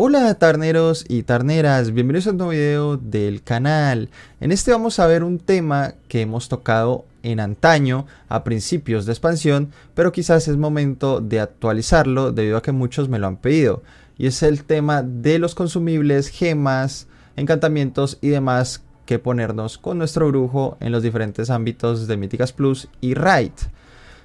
Hola tarneros y tarneras, bienvenidos a un nuevo video del canal. En este vamos a ver un tema que hemos tocado en antaño a principios de expansión, pero quizás es momento de actualizarlo debido a que muchos me lo han pedido. Y es el tema de los consumibles, gemas, encantamientos y demás que ponernos con nuestro brujo en los diferentes ámbitos de Míticas Plus y Raid.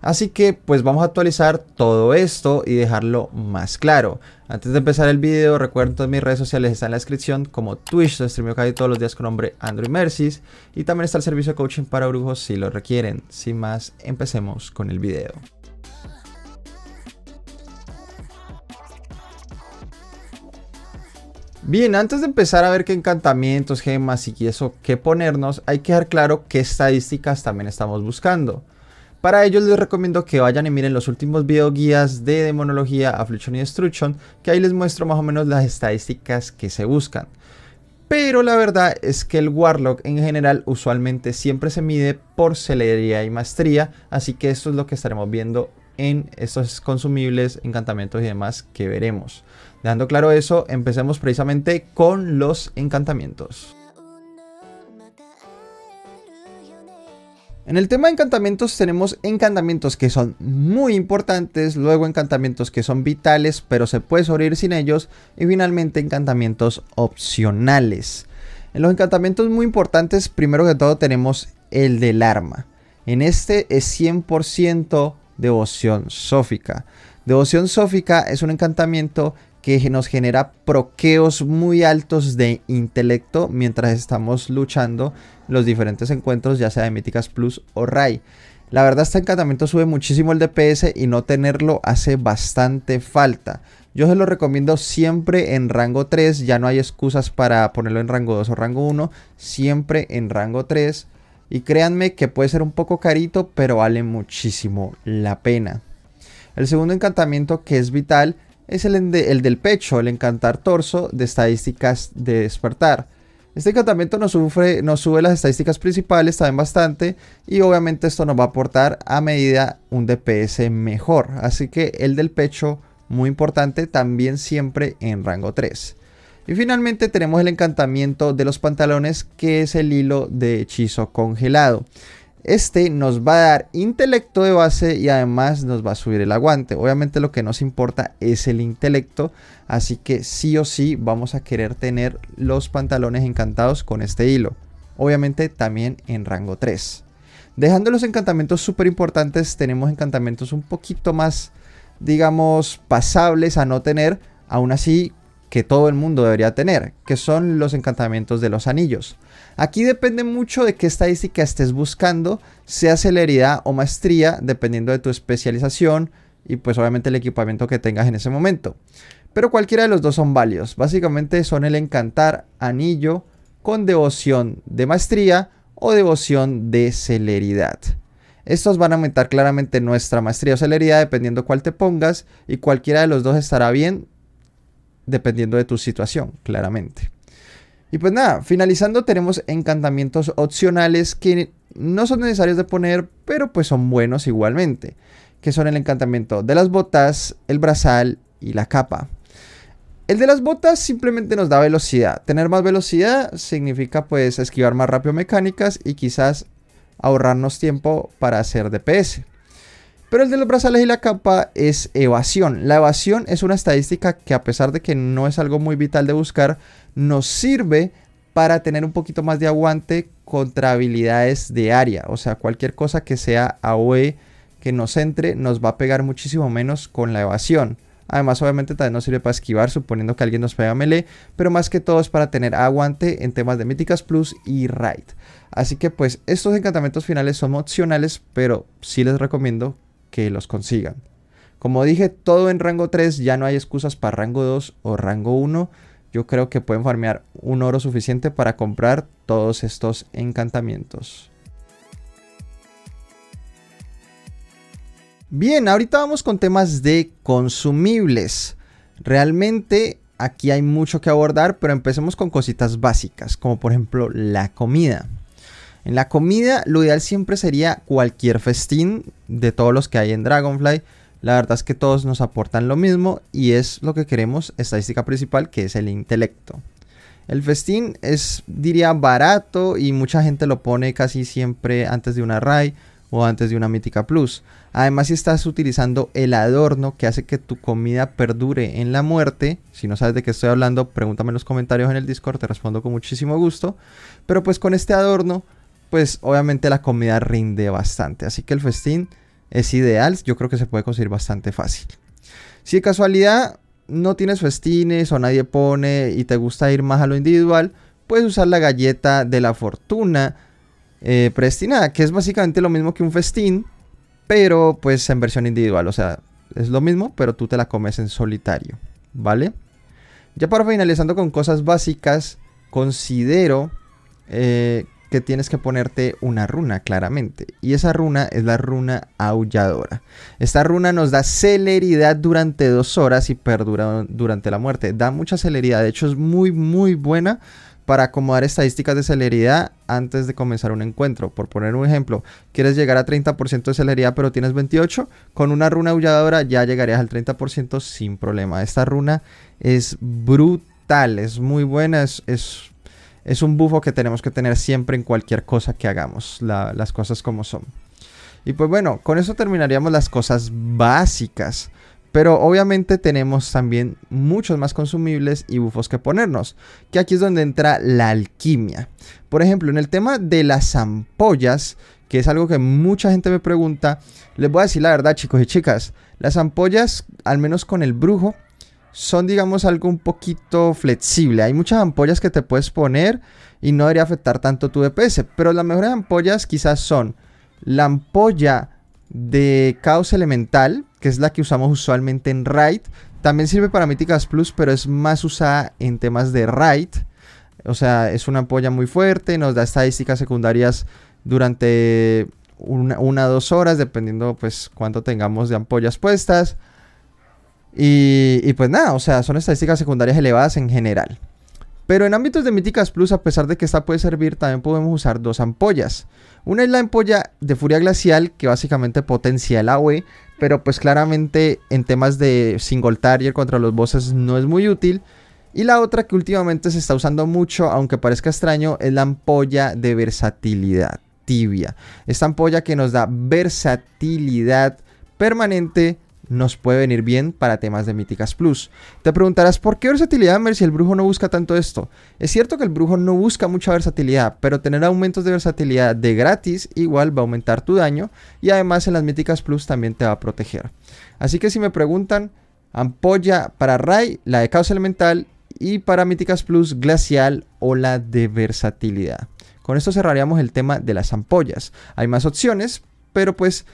Así que pues vamos a actualizar todo esto y dejarlo más claro. Antes de empezar el video, recuerden todas mis redes sociales están en la descripción, como Twitch, donde streameo casi todos los días con nombre Andrew Mercis. Y también está el servicio de coaching para brujos si lo requieren. Sin más, empecemos con el video. Bien, antes de empezar a ver qué encantamientos, gemas y eso que ponernos, hay que dejar claro qué estadísticas también estamos buscando. Para ello les recomiendo que vayan y miren los últimos video guías de demonología, afliction y destruction, que ahí les muestro más o menos las estadísticas que se buscan. Pero la verdad es que el Warlock en general usualmente siempre se mide por celeridad y maestría, así que esto es lo que estaremos viendo en estos consumibles, encantamientos y demás que veremos. Dejando claro eso, empecemos precisamente con los encantamientos. En el tema de encantamientos tenemos encantamientos que son muy importantes, luego encantamientos que son vitales pero se puede sobrevivir sin ellos y finalmente encantamientos opcionales. En los encantamientos muy importantes primero que todo tenemos el del arma. En este es 100% devoción sófica. Devoción sófica es un encantamiento que nos genera proqueos muy altos de intelecto mientras estamos luchando los diferentes encuentros, ya sea de Míticas Plus o Rai. La verdad, este encantamiento sube muchísimo el DPS y no tenerlo hace bastante falta. Yo se lo recomiendo siempre en rango 3, ya no hay excusas para ponerlo en rango 2 o rango 1, siempre en rango 3. Y créanme que puede ser un poco carito, pero vale muchísimo la pena. El segundo encantamiento que es vital es el, el del pecho, el encantar torso de estadísticas de despertar. Este encantamiento nos, sufre, nos sube las estadísticas principales también bastante y obviamente esto nos va a aportar a medida un DPS mejor. Así que el del pecho, muy importante, también siempre en rango 3. Y finalmente tenemos el encantamiento de los pantalones que es el hilo de hechizo congelado. Este nos va a dar intelecto de base y además nos va a subir el aguante. Obviamente lo que nos importa es el intelecto, así que sí o sí vamos a querer tener los pantalones encantados con este hilo. Obviamente también en rango 3. Dejando los encantamientos súper importantes, tenemos encantamientos un poquito más, digamos, pasables a no tener. Aún así, que todo el mundo debería tener, que son los encantamientos de los anillos. Aquí depende mucho de qué estadística estés buscando, sea celeridad o maestría, dependiendo de tu especialización y pues obviamente el equipamiento que tengas en ese momento. Pero cualquiera de los dos son válidos. Básicamente son el encantar anillo con devoción de maestría o devoción de celeridad. Estos van a aumentar claramente nuestra maestría o celeridad dependiendo cuál te pongas y cualquiera de los dos estará bien dependiendo de tu situación, claramente. Y pues nada, finalizando tenemos encantamientos opcionales que no son necesarios de poner, pero pues son buenos igualmente, que son el encantamiento de las botas, el brazal y la capa. El de las botas simplemente nos da velocidad. Tener más velocidad significa pues esquivar más rápido mecánicas y quizás ahorrarnos tiempo para hacer DPS. Pero el de los brazales y la capa es evasión. La evasión es una estadística que a pesar de que no es algo muy vital de buscar, nos sirve para tener un poquito más de aguante contra habilidades de área. O sea, cualquier cosa que sea AOE que nos entre nos va a pegar muchísimo menos con la evasión. Además, obviamente también nos sirve para esquivar, suponiendo que alguien nos pega melee, pero más que todo es para tener aguante en temas de míticas plus y raid. Así que pues estos encantamientos finales son opcionales, pero sí les recomiendo que los consigan. Como dije, todo en rango 3, ya no hay excusas para rango 2 o rango 1. Yo creo que pueden farmear un oro suficiente para comprar todos estos encantamientos. Bien, ahorita vamos con temas de consumibles. Realmente aquí hay mucho que abordar, pero empecemos con cositas básicas, como por ejemplo la comida. En la comida, lo ideal siempre sería cualquier festín de todos los que hay en Dragonfly. La verdad es que todos nos aportan lo mismo y es lo que queremos, estadística principal, que es el intelecto. El festín es, diría, barato y mucha gente lo pone casi siempre antes de una Rai o antes de una mítica plus. Además, si estás utilizando el adorno que hace que tu comida perdure en la muerte, si no sabes de qué estoy hablando, pregúntame en los comentarios en el Discord, te respondo con muchísimo gusto. Pero pues con este adorno pues obviamente la comida rinde bastante. Así que el festín es ideal, yo creo que se puede conseguir bastante fácil. Si de casualidad no tienes festines o nadie pone y te gusta ir más a lo individual, puedes usar la galleta de la fortuna eh, predestinada, que es básicamente lo mismo que un festín, pero pues en versión individual. O sea, es lo mismo, pero tú te la comes en solitario, ¿vale? Ya para finalizando con cosas básicas, considero eh, que tienes que ponerte una runa, claramente. Y esa runa es la runa aulladora. Esta runa nos da celeridad durante dos horas y perdura durante la muerte. Da mucha celeridad, de hecho es muy, muy buena para acomodar estadísticas de celeridad antes de comenzar un encuentro. Por poner un ejemplo, quieres llegar a 30% de celeridad pero tienes 28, con una runa aulladora ya llegarías al 30% sin problema. Esta runa es brutal, es muy buena, es, es es un bufo que tenemos que tener siempre en cualquier cosa que hagamos, las cosas como son. Y pues bueno, con eso terminaríamos las cosas básicas. Pero obviamente tenemos también muchos más consumibles y bufos que ponernos, que aquí es donde entra la alquimia. Por ejemplo, en el tema de las ampollas, que es algo que mucha gente me pregunta, les voy a decir la verdad chicos y chicas, las ampollas, al menos con el brujo, son, digamos, algo un poquito flexible. Hay muchas ampollas que te puedes poner y no debería afectar tanto tu DPS. Pero las mejores ampollas quizás son la ampolla de caos elemental, que es la que usamos usualmente en raid. También sirve para míticas plus, pero es más usada en temas de raid. O sea, es una ampolla muy fuerte, nos da estadísticas secundarias durante una, o dos horas, dependiendo pues cuánto tengamos de ampollas puestas. Y, pues nada, o sea, son estadísticas secundarias elevadas en general. Pero en ámbitos de Míticas Plus, a pesar de que esta puede servir, también podemos usar dos ampollas. Una es la ampolla de Furia Glacial, que básicamente potencia el AOE, pero pues claramente en temas de single target contra los bosses no es muy útil. Y la otra que últimamente se está usando mucho, aunque parezca extraño, es la ampolla de versatilidad tibia. Esta ampolla que nos da versatilidad permanente nos puede venir bien para temas de Míticas Plus. Te preguntarás, ¿por qué versatilidad, Mer, si el brujo no busca tanto esto? Es cierto que el brujo no busca mucha versatilidad, pero tener aumentos de versatilidad de gratis igual va a aumentar tu daño y además en las Míticas Plus también te va a proteger. Así que si me preguntan, ampolla para Rai, la de causa elemental y para Míticas Plus, glacial o la de versatilidad. Con esto cerraríamos el tema de las ampollas. Hay más opciones, pero pues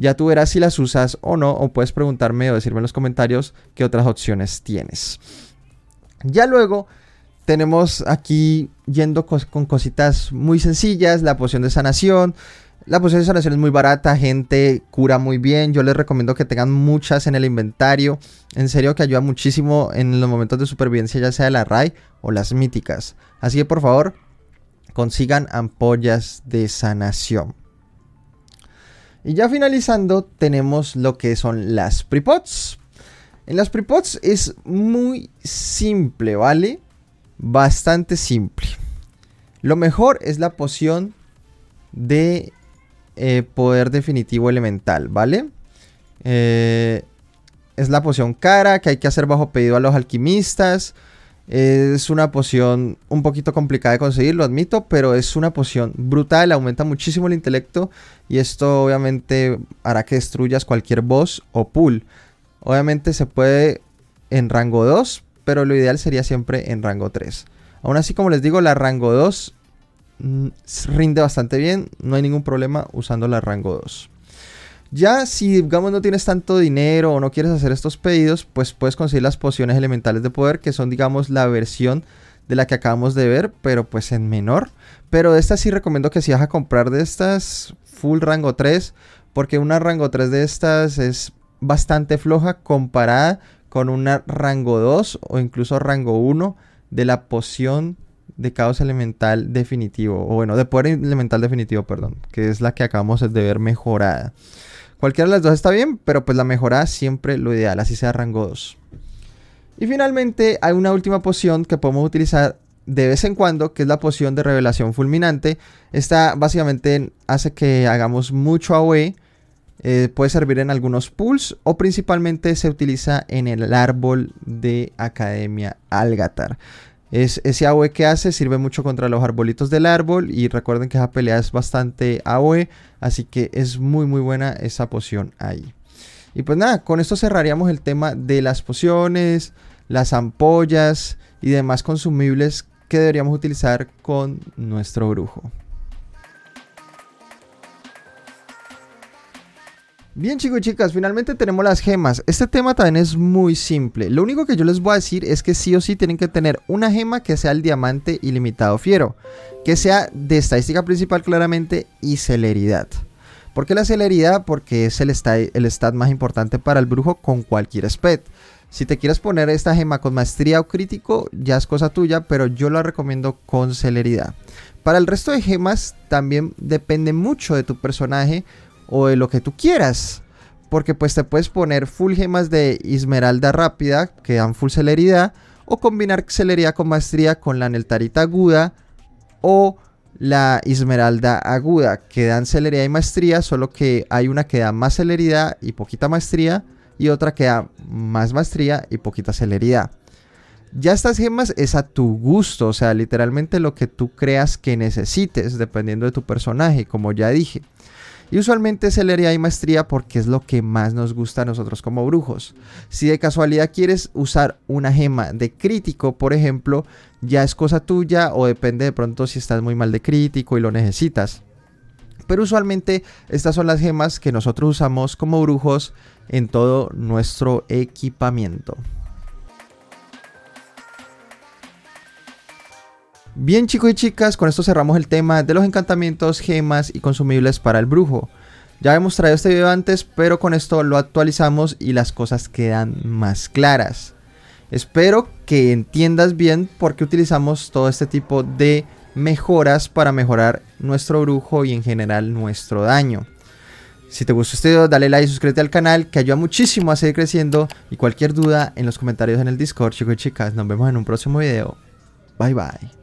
ya tú verás si las usas o no, o puedes preguntarme o decirme en los comentarios qué otras opciones tienes. Ya luego tenemos aquí yendo con cositas muy sencillas, la poción de sanación. La poción de sanación es muy barata, gente, cura muy bien. Yo les recomiendo que tengan muchas en el inventario. En serio que ayuda muchísimo en los momentos de supervivencia, ya sea la RAI o las míticas. Así que por favor, consigan ampollas de sanación. Y ya finalizando, tenemos lo que son las prepots En las prepots es muy simple, ¿vale? Bastante simple. Lo mejor es la poción de eh, poder definitivo elemental, ¿vale? Eh, es la poción cara que hay que hacer bajo pedido a los alquimistas. Es una poción un poquito complicada de conseguir, lo admito, pero es una poción brutal, aumenta muchísimo el intelecto y esto obviamente hará que destruyas cualquier boss o pool. Obviamente se puede en rango 2, pero lo ideal sería siempre en rango 3. Aún así, como les digo, la rango 2 mm, rinde bastante bien, no hay ningún problema usando la rango 2. Ya si, digamos, no tienes tanto dinero o no quieres hacer estos pedidos, pues puedes conseguir las pociones elementales de poder, que son, digamos, la versión de la que acabamos de ver, pero pues en menor. Pero de estas sí recomiendo que si vas a comprar de estas, full rango 3, porque una rango 3 de estas es bastante floja comparada con una rango 2 o incluso rango 1 de la poción de caos elemental definitivo, o bueno, de poder elemental definitivo, perdón, que es la que acabamos de ver mejorada. Cualquiera de las dos está bien, pero pues la mejora siempre lo ideal, así sea rango 2. Y finalmente hay una última poción que podemos utilizar de vez en cuando, que es la poción de revelación fulminante. Esta básicamente hace que hagamos mucho AOE. Eh, puede servir en algunos pools o principalmente se utiliza en el árbol de Academia Algatar. Es, ese AOE que hace sirve mucho contra los arbolitos del árbol y recuerden que esa pelea es bastante AOE, así que es muy muy buena esa poción ahí. Y pues nada, con esto cerraríamos el tema de las pociones, las ampollas y demás consumibles que deberíamos utilizar con nuestro brujo. Bien chicos y chicas, finalmente tenemos las gemas. Este tema también es muy simple. Lo único que yo les voy a decir es que sí o sí tienen que tener una gema que sea el diamante ilimitado fiero, que sea de estadística principal claramente y celeridad. ¿Por qué la celeridad? Porque es el stat, el más importante para el brujo con cualquier sped. Si te quieres poner esta gema con maestría o crítico, ya es cosa tuya, pero yo la recomiendo con celeridad. Para el resto de gemas también depende mucho de tu personaje o de lo que tú quieras. Porque pues te puedes poner full gemas de esmeralda rápida que dan full celeridad. O combinar celeridad con maestría con la neltarita aguda. O la esmeralda aguda que dan celeridad y maestría. Solo que hay una que da más celeridad y poquita maestría. Y otra que da más maestría y poquita celeridad. Ya estas gemas es a tu gusto, o sea, literalmente lo que tú creas que necesites, dependiendo de tu personaje, como ya dije. Y usualmente se leería y maestría porque es lo que más nos gusta a nosotros como brujos. Si de casualidad quieres usar una gema de crítico, por ejemplo, ya es cosa tuya o depende de pronto si estás muy mal de crítico y lo necesitas. Pero usualmente estas son las gemas que nosotros usamos como brujos en todo nuestro equipamiento. Bien chicos y chicas, con esto cerramos el tema de los encantamientos, gemas y consumibles para el brujo. Ya hemos traído este video antes, pero con esto lo actualizamos y las cosas quedan más claras. Espero que entiendas bien por qué utilizamos todo este tipo de mejoras para mejorar nuestro brujo y en general nuestro daño. Si te gustó este video, dale like y suscríbete al canal que ayuda muchísimo a seguir creciendo. Y cualquier duda en los comentarios en el Discord, chicos y chicas. Nos vemos en un próximo video. Bye bye.